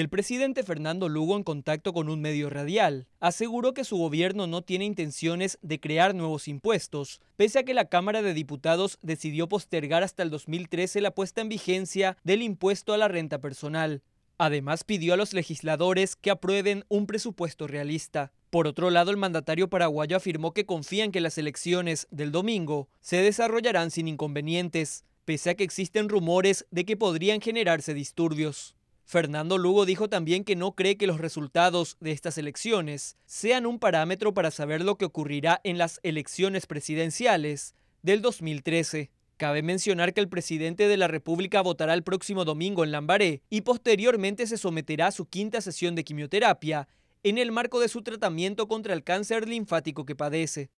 El presidente Fernando Lugo, en contacto con un medio radial, aseguró que su gobierno no tiene intenciones de crear nuevos impuestos, pese a que la Cámara de Diputados decidió postergar hasta el 2013 la puesta en vigencia del impuesto a la renta personal. Además, pidió a los legisladores que aprueben un presupuesto realista. Por otro lado, el mandatario paraguayo afirmó que confía en que las elecciones del domingo se desarrollarán sin inconvenientes, pese a que existen rumores de que podrían generarse disturbios. Fernando Lugo dijo también que no cree que los resultados de estas elecciones sean un parámetro para saber lo que ocurrirá en las elecciones presidenciales del 2013. Cabe mencionar que el presidente de la República votará el próximo domingo en Lambaré y posteriormente se someterá a su quinta sesión de quimioterapia en el marco de su tratamiento contra el cáncer linfático que padece.